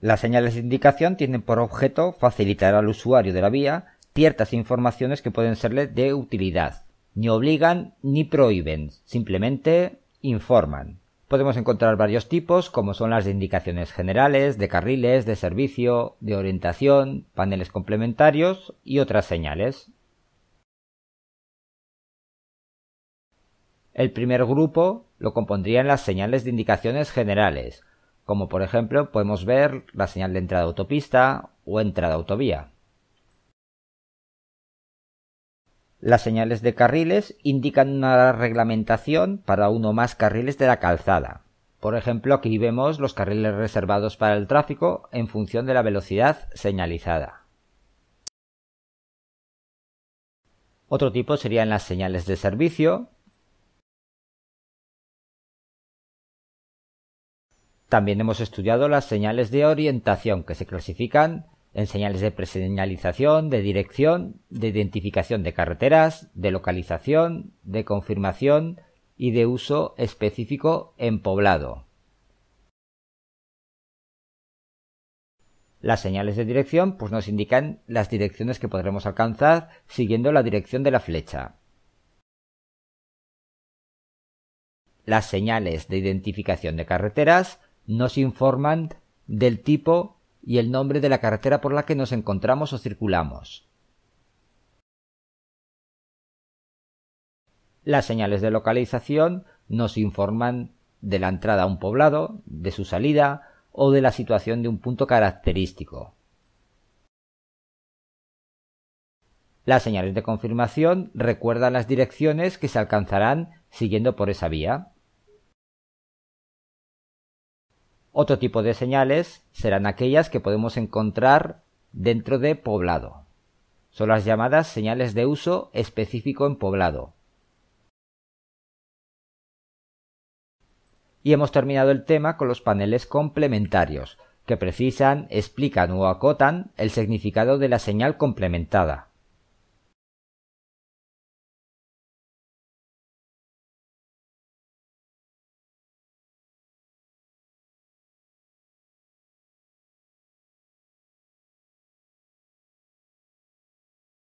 Las señales de indicación tienen por objeto facilitar al usuario de la vía ciertas informaciones que pueden serle de utilidad. Ni obligan ni prohíben, simplemente informan. Podemos encontrar varios tipos, como son las de indicaciones generales, de carriles, de servicio, de orientación, paneles complementarios y otras señales. El primer grupo lo compondrían las señales de indicaciones generales, como por ejemplo podemos ver la señal de entrada autopista o entrada autovía. Las señales de carriles indican una reglamentación para uno o más carriles de la calzada. Por ejemplo, aquí vemos los carriles reservados para el tráfico en función de la velocidad señalizada. Otro tipo serían las señales de servicio, También hemos estudiado las señales de orientación que se clasifican en señales de preseñalización, de dirección, de identificación de carreteras, de localización, de confirmación y de uso específico en poblado. Las señales de dirección pues nos indican las direcciones que podremos alcanzar siguiendo la dirección de la flecha. Las señales de identificación de carreteras nos informan del tipo y el nombre de la carretera por la que nos encontramos o circulamos. Las señales de localización nos informan de la entrada a un poblado, de su salida o de la situación de un punto característico. Las señales de confirmación recuerdan las direcciones que se alcanzarán siguiendo por esa vía. Otro tipo de señales serán aquellas que podemos encontrar dentro de poblado. Son las llamadas señales de uso específico en poblado. Y hemos terminado el tema con los paneles complementarios, que precisan, explican o acotan el significado de la señal complementada.